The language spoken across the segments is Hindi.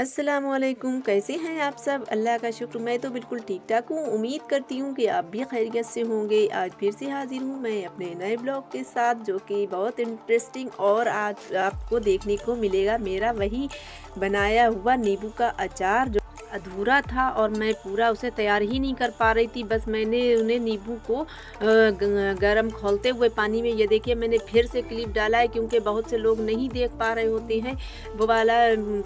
असलम कैसे हैं आप सब अल्लाह का शुक्र मैं तो बिल्कुल ठीक ठाक हूँ उम्मीद करती हूँ कि आप भी खैरियत से होंगे आज फिर से हाजिर हूँ मैं अपने नए ब्लॉग के साथ जो कि बहुत इंटरेस्टिंग और आज आपको देखने को मिलेगा मेरा वही बनाया हुआ नींबू का अचार जो अधूरा था और मैं पूरा उसे तैयार ही नहीं कर पा रही थी बस मैंने उन्हें नींबू को गर्म खोलते हुए पानी में ये देखिए मैंने फिर से क्लिप डाला है क्योंकि बहुत से लोग नहीं देख पा रहे होते हैं वो वाला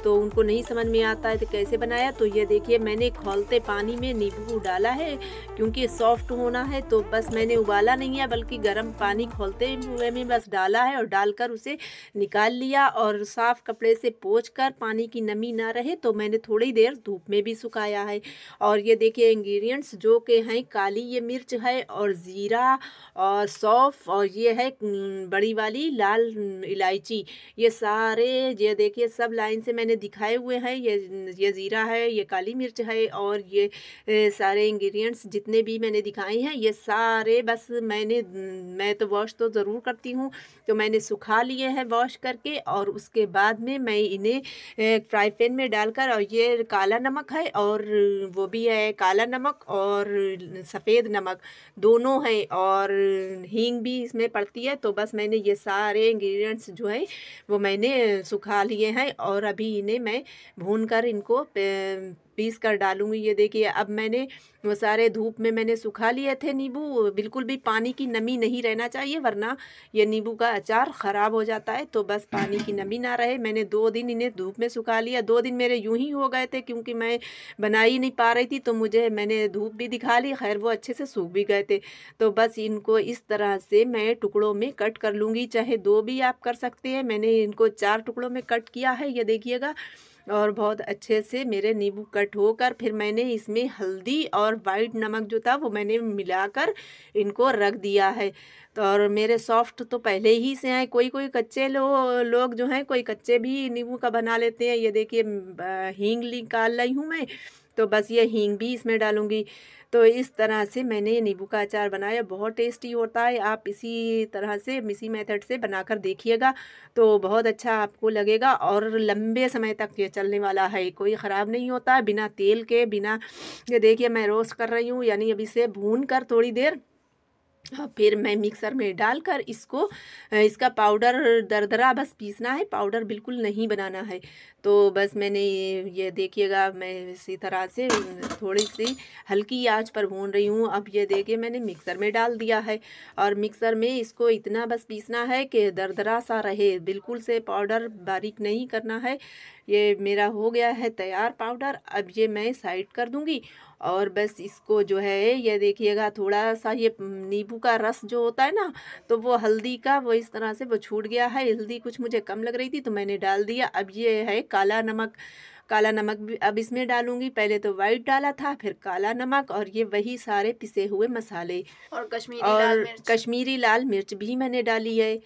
तो उनको नहीं समझ में आता है तो कैसे बनाया तो ये देखिए मैंने खोलते पानी में नींबू डाला है क्योंकि सॉफ्ट होना है तो बस मैंने उबाला नहीं है बल्कि गर्म पानी खोलते हुए में बस डाला है और डालकर उसे निकाल लिया और साफ़ कपड़े से पोछ कर पानी की नमी ना रहे तो मैंने थोड़ी देर धूप में भी सुखाया है और ये देखिए इंग्रेडिएंट्स जो के हैं काली ये मिर्च है और ज़ीरा और सौफ और ये है बड़ी वाली लाल इलायची ये सारे ये देखिए सब लाइन से मैंने दिखाए हुए हैं ये ये ज़ीरा है ये काली मिर्च है और ये सारे इंग्रेडिएंट्स जितने भी मैंने दिखाए हैं ये सारे बस मैंने मैं तो वॉश तो ज़रूर करती हूँ तो मैंने सुखा लिए हैं वॉश करके और उसके बाद में मैं इन्हें फ्राई पैन में डालकर और ये काला नमक नमक है और वो भी है काला नमक और सफ़ेद नमक दोनों हैं और हींग भी इसमें पड़ती है तो बस मैंने ये सारे इंग्रेडिएंट्स जो हैं वो मैंने सुखा लिए हैं और अभी इन्हें मैं भून कर इनको पीस कर डालूंगी ये देखिए अब मैंने सारे धूप में मैंने सुखा लिए थे नींबू बिल्कुल भी पानी की नमी नहीं रहना चाहिए वरना ये नींबू का अचार ख़राब हो जाता है तो बस पानी की नमी ना रहे मैंने दो दिन इन्हें धूप में सुखा लिया दो दिन मेरे यूं ही हो गए थे क्योंकि मैं बना ही नहीं पा रही थी तो मुझे मैंने धूप भी दिखा ली खैर वो अच्छे से सूख भी गए थे तो बस इनको इस तरह से मैं टुकड़ों में कट कर लूँगी चाहे दो भी आप कर सकते हैं मैंने इनको चार टुकड़ों में कट किया है ये देखिएगा और बहुत अच्छे से मेरे नींबू कट होकर फिर मैंने इसमें हल्दी और वाइट नमक जो था वो मैंने मिलाकर इनको रख दिया है तो और मेरे सॉफ्ट तो पहले ही से हैं कोई कोई कच्चे लो लोग जो हैं कोई कच्चे भी नींबू का बना लेते हैं ये देखिए हींग निकाल रही हूँ मैं तो बस ये हींग भी इसमें डालूँगी तो इस तरह से मैंने नींबू का अचार बनाया बहुत टेस्टी होता है आप इसी तरह से इसी मेथड से बनाकर देखिएगा तो बहुत अच्छा आपको लगेगा और लंबे समय तक ये चलने वाला है कोई ख़राब नहीं होता बिना तेल के बिना ये देखिए मैं रोस्ट कर रही हूँ यानी अभी से भून कर थोड़ी देर हाँ, फिर मैं मिक्सर में डालकर इसको इसका पाउडर दरदरा बस पीसना है पाउडर बिल्कुल नहीं बनाना है तो बस मैंने ये देखिएगा मैं इसी तरह से थोड़ी सी हल्की आंच पर भून रही हूँ अब ये देखिए मैंने मिक्सर में डाल दिया है और मिक्सर में इसको इतना बस पीसना है कि दरदरा सा रहे बिल्कुल से पाउडर बारीक नहीं करना है ये मेरा हो गया है तैयार पाउडर अब ये मैं साइड कर दूँगी और बस इसको जो है ये देखिएगा थोड़ा सा ये नींबू का रस जो होता है ना तो वो हल्दी का वो इस तरह से वो छूट गया है हल्दी कुछ मुझे कम लग रही थी तो मैंने डाल दिया अब ये है काला नमक काला नमक भी अब इसमें डालूंगी पहले तो वाइट डाला था फिर काला नमक और ये वही सारे पिसे हुए मसाले और कश्मीरी और लाल मिर्च। कश्मीरी लाल मिर्च भी मैंने डाली है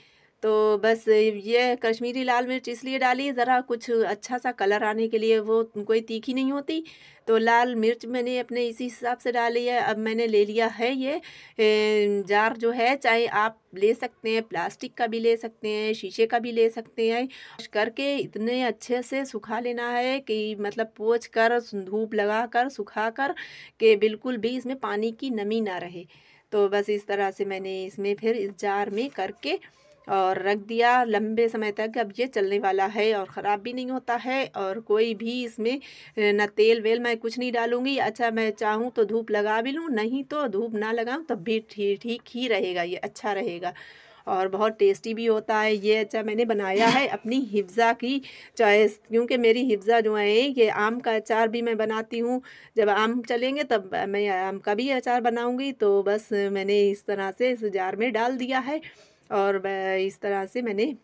तो बस ये कश्मीरी लाल मिर्च इसलिए डाली ज़रा कुछ अच्छा सा कलर आने के लिए वो कोई तीखी नहीं होती तो लाल मिर्च मैंने अपने इसी हिसाब से डाली है अब मैंने ले लिया है ये जार जो है चाहे आप ले सकते हैं प्लास्टिक का भी ले सकते हैं शीशे का भी ले सकते हैं करके इतने अच्छे से सुखा लेना है कि मतलब पोच कर धूप लगा कर सुखा कर के बिल्कुल भी इसमें पानी की नमी ना रहे तो बस इस तरह से मैंने इसमें फिर इस जार में करके और रख दिया लंबे समय तक अब ये चलने वाला है और ख़राब भी नहीं होता है और कोई भी इसमें ना तेल वेल मैं कुछ नहीं डालूँगी अच्छा मैं चाहूँ तो धूप लगा भी लूँ नहीं तो धूप ना लगाऊँ तब भी ठीक ठीक ही रहेगा ये अच्छा रहेगा और बहुत टेस्टी भी होता है ये अच्छा मैंने बनाया है अपनी हिफ्ज़ा की चॉइस क्योंकि मेरी हिफ्ज़ा जो है ये आम का अचार भी मैं बनाती हूँ जब आम चलेंगे तब मैं आम का भी अचार बनाऊँगी तो बस मैंने इस तरह से इस जार में डाल दिया है और इस तरह से मैंने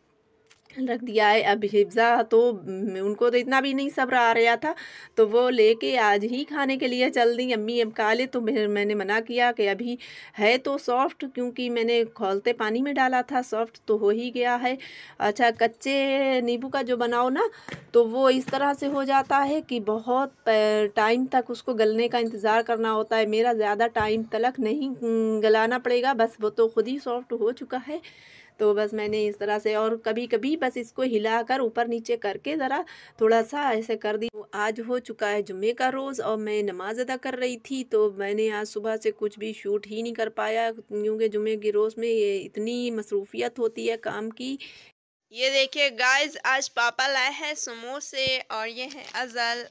रख दिया है अब हिफ्ज़ा तो उनको तो इतना भी नहीं सब्र आ रहा था तो वो लेके आज ही खाने के लिए चल दी अम्मी अब खा ले तो मैंने मना किया कि अभी है तो सॉफ्ट क्योंकि मैंने खोलते पानी में डाला था सॉफ्ट तो हो ही गया है अच्छा कच्चे नींबू का जो बनाओ ना तो वो इस तरह से हो जाता है कि बहुत टाइम तक उसको गलने का इंतज़ार करना होता है मेरा ज़्यादा टाइम तलक नहीं गलाना पड़ेगा बस वो तो खुद ही सॉफ्ट हो चुका है तो बस मैंने इस तरह से और कभी कभी बस इसको हिला कर ऊपर नीचे करके ज़रा थोड़ा सा ऐसे कर दी तो आज हो चुका है जुम्मे का रोज़ और मैं नमाज़ अदा कर रही थी तो मैंने आज सुबह से कुछ भी शूट ही नहीं कर पाया क्योंकि जुम्मे की रोज़ में ये इतनी मसरूफियत होती है काम की ये देखिए गाइस आज पापा लाए हैं समोसे और ये है अजल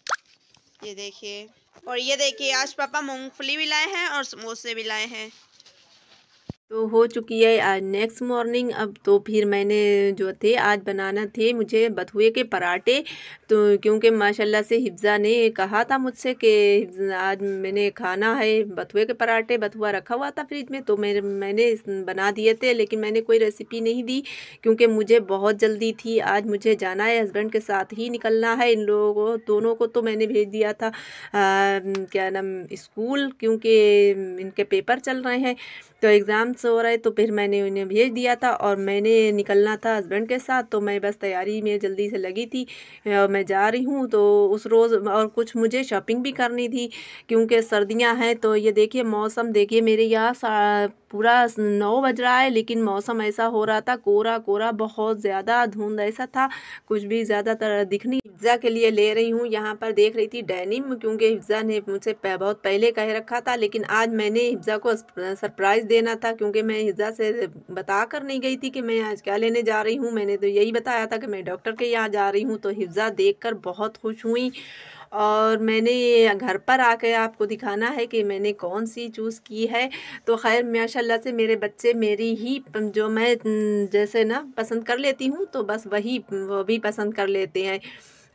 ये देखिए और ये देखिए आज पापा मूंगफली भी लाए हैं और समोसे भी लाए हैं तो हो चुकी है आज नेक्स्ट मॉर्निंग अब तो फिर मैंने जो थे आज बनाना थे मुझे बथुए के पराठे तो क्योंकि माशाल्लाह से हिफ्ज़ा ने कहा था मुझसे कि आज मैंने खाना है बथुए के पराठे बथुआ रखा हुआ था फ्रिज में तो मेरे मैंने बना दिए थे लेकिन मैंने कोई रेसिपी नहीं दी क्योंकि मुझे बहुत जल्दी थी आज मुझे जाना है हस्बैंड के साथ ही निकलना है इन लोगों को दोनों को तो मैंने भेज दिया था आ, क्या नाम स्कूल क्योंकि इनके पेपर चल रहे हैं तो एग्ज़ाम्स हो रहे तो फिर मैंने उन्हें भेज दिया था और मैंने निकलना था हस्बैंड के साथ तो मैं बस तैयारी में जल्दी से लगी थी और मैं जा रही हूँ तो उस रोज़ और कुछ मुझे शॉपिंग भी करनी थी क्योंकि सर्दियाँ हैं तो ये देखिए मौसम देखिए मेरे यहाँ पूरा नौ बज रहा है लेकिन मौसम ऐसा हो रहा था कोरा कोरा बहुत ज़्यादा धुंध ऐसा था कुछ भी ज़्यादातर दिख हिफ्ज़ा के लिए ले रही हूँ यहाँ पर देख रही थी डेनिम क्योंकि हिफ्ज़ा ने मुझसे बहुत पहले कह रखा था लेकिन आज मैंने हिफ्ज़ा को सरप्राइज़ देना था क्योंकि मैं हिफ्ज़ा से बता कर नहीं गई थी कि मैं आज क्या लेने जा रही हूँ मैंने तो यही बताया था कि मैं डॉक्टर के यहाँ जा रही हूँ तो हिफ्ज़ा देख बहुत खुश हुई और मैंने घर पर आके आपको दिखाना है कि मैंने कौन सी चूज़ की है तो खैर माशाल्लाह से मेरे बच्चे मेरी ही जो मैं जैसे ना पसंद कर लेती हूँ तो बस वही वो भी पसंद कर लेते हैं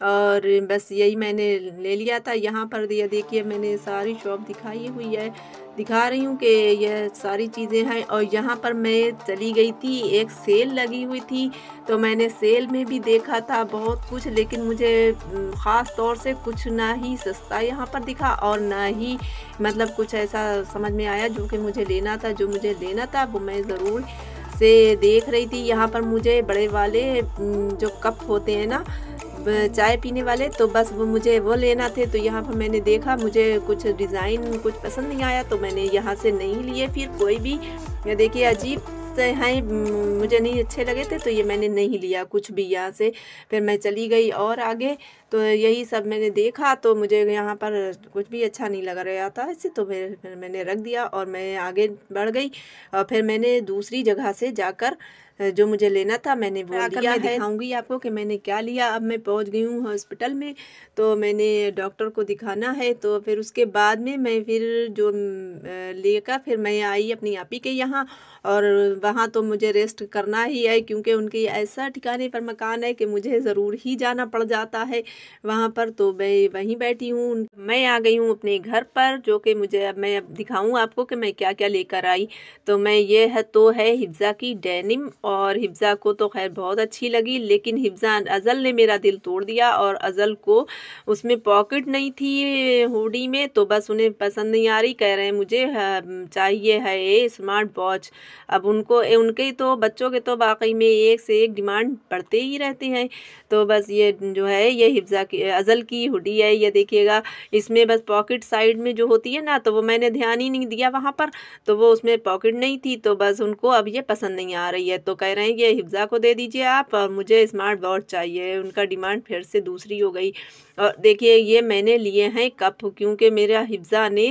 और बस यही मैंने ले लिया था यहाँ पर यह देखिए मैंने सारी शॉप दिखाई हुई है दिखा रही हूँ कि यह सारी चीज़ें हैं और यहाँ पर मैं चली गई थी एक सेल लगी हुई थी तो मैंने सेल में भी देखा था बहुत कुछ लेकिन मुझे ख़ास तौर से कुछ ना ही सस्ता यहाँ पर दिखा और ना ही मतलब कुछ ऐसा समझ में आया जो कि मुझे लेना था जो मुझे लेना था वो मैं ज़रूर से देख रही थी यहाँ पर मुझे बड़े वाले जो कप होते हैं ना चाय पीने वाले तो बस वो मुझे वो लेना थे तो यहाँ पर मैंने देखा मुझे कुछ डिज़ाइन कुछ पसंद नहीं आया तो मैंने यहाँ से नहीं लिए फिर कोई भी देखिए अजीब से हैं हाँ मुझे नहीं अच्छे लगे थे तो ये मैंने नहीं लिया कुछ भी यहाँ से फिर मैं चली गई और आगे तो यही सब मैंने देखा तो मुझे यहाँ पर कुछ भी अच्छा नहीं लग रहा था इससे तो फिर मैंने रख दिया और मैं आगे बढ़ गई और फिर मैंने दूसरी जगह से जाकर जो मुझे लेना था मैंने वो लिया मैं दिखाऊंगी आपको कि मैंने क्या लिया अब मैं पहुंच गई हूँ हॉस्पिटल में तो मैंने डॉक्टर को दिखाना है तो फिर उसके बाद में मैं फिर जो लेकर फिर मैं आई अपनी आपी के यहाँ और वहाँ तो मुझे रेस्ट करना ही है क्योंकि उनके ऐसा ठिकाने पर मकान है कि मुझे ज़रूर ही जाना पड़ जाता है वहाँ पर तो मैं वहीं बैठी हूँ मैं आ गई हूँ अपने घर पर जो कि मुझे अब मैं अब दिखाऊँ आपको कि मैं क्या क्या लेकर आई तो मैं ये है तो है हिफ्ज़ा की डेनिम और हिफ्ज़ा को तो खैर बहुत अच्छी लगी लेकिन हिफ्ज़ा अज़ल ने मेरा दिल तोड़ दिया और अज़ल को उसमें पॉकेट नहीं थी हुडी में तो बस उन्हें पसंद नहीं आ रही कह रहे हैं मुझे चाहिए है ये स्मार्ट वॉच अब उनको उनके तो बच्चों के तो वाकई में एक से एक डिमांड पड़ते ही रहते हैं तो बस ये जो है ये हिफ्ज़ा की अज़ल की हुडी है ये देखिएगा इसमें बस पॉकेट साइड में जो होती है ना तो वो मैंने ध्यान ही नहीं दिया वहाँ पर तो वो उसमें पॉकेट नहीं थी तो बस उनको अब ये पसंद नहीं आ रही है तो कह रहे हैं ये हिफ्ज़ा को दे दीजिए आप और मुझे स्मार्ट वॉच चाहिए उनका डिमांड फिर से दूसरी हो गई और देखिए ये मैंने लिए हैं कप क्योंकि मेरा हिफ्ज़ा ने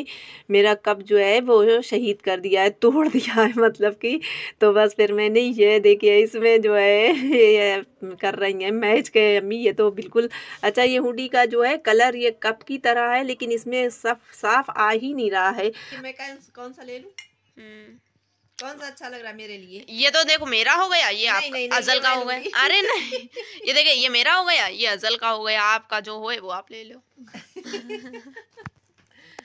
मेरा कप जो है वो शहीद कर दिया है तोड़ दिया है मतलब कि तो बस फिर मैंने ये देखिए इसमें जो है ये कर रही हैं मैच के अम्मी ये तो बिल्कुल अच्छा ये हुडी का जो है कलर ये कप की तरह है लेकिन इसमें साफ साफ आ ही नहीं रहा है मैं कौन सा ले लूँ हम्म। कौन सा अच्छा लग रहा है मेरे लिए ये तो देखो मेरा हो गया ये नहीं, आप अजल का हो गया अरे नहीं ये देखे ये मेरा हो गया ये अजल का हो गया आपका जो हो वो आप ले लो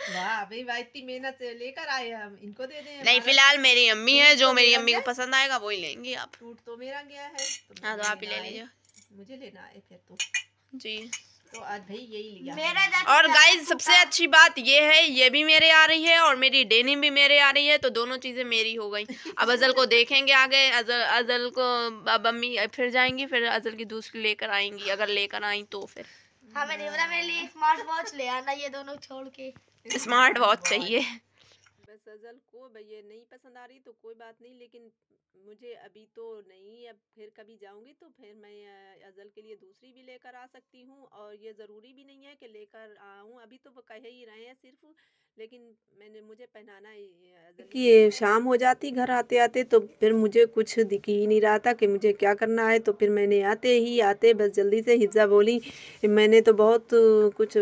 वाह भाई भाई इतनी मेहनत से लेकर आए हम इनको दे दें नहीं फिलहाल मेरी अम्मी है जो तो मेरी अम्मी को पसंद आएगा वही लेंगी आप टूट तो मेरा गया है तो हाँ तो आप ही ले लीजिए मुझे लेना है फिर तो जी तो यही लिया और गाइस सबसे अच्छी बात ये है ये भी मेरे आ रही है और मेरी डेनिम भी मेरे आ रही है तो दोनों चीज़ें मेरी हो गई अब अजल को देखेंगे आगे अजल अजल को अब अम्मी फिर जाएंगी फिर अजल की दूसरी लेकर आएंगी अगर लेकर आई तो फिर हाँ मैंने बोला मेरे लिए स्मार्ट वॉच ले आना ये दोनों छोड़ के स्मार्ट वॉच चाहिए बस अजल को ये नहीं पसंद आ रही तो कोई बात नहीं लेकिन मुझे अभी तो नहीं अब फिर कभी जाऊंगी तो फिर मैं अज़ल के लिए दूसरी भी लेकर आ सकती हूँ और ये ज़रूरी भी नहीं है कि लेकर आऊँ अभी तो वो कह ही रहे हैं सिर्फ लेकिन मैंने मुझे पहनाना कि ये शाम हो जाती घर आते आते तो फिर मुझे कुछ दिख ही नहीं रहा था कि मुझे क्या करना है तो फिर मैंने आते ही आते बस जल्दी से हिज्जा बोली मैंने तो बहुत कुछ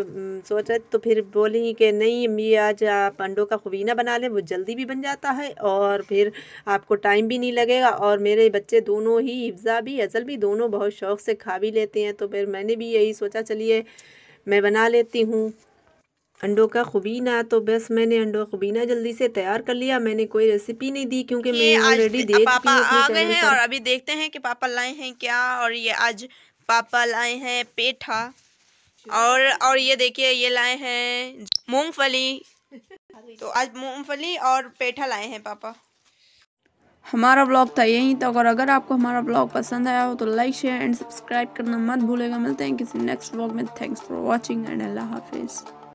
सोचा तो फिर बोली कि नहीं अम्मी आज आप अंडों का खुबीना बना लें वो जल्दी भी बन जाता है और फिर आपको टाइम भी नहीं लगेगा और मेरे बच्चे दोनों ही हिफ्ज़ा भी अजल भी दोनों बहुत शौक़ से खा भी लेते हैं तो फिर मैंने भी यही सोचा चलिए मैं बना लेती हूँ अंडों का खुबीना तो बस मैंने अंडों खुबीना जल्दी से तैयार कर लिया मैंने कोई रेसिपी नहीं दी क्योंकि मैं ऑलरेडी देख पापा आ गए हैं और अभी देखते हैं कि पापा लाए हैं क्या और ये आज पापा लाए हैं पेठा और और ये देखिए ये लाए हैं मूंगफली तो आज मूंगफली और पेठा लाए हैं पापा हमारा ब्लॉग था यही तक और अगर आपको हमारा ब्लॉग पसंद आया हो तो लाइक शेयर एंड सब्सक्राइब करना मत भूलेगा मिलते हैं किसी नेक्स्ट ब्लॉग में थैंक्स फॉर वॉचिंग एंड अल्लाह हाफिज़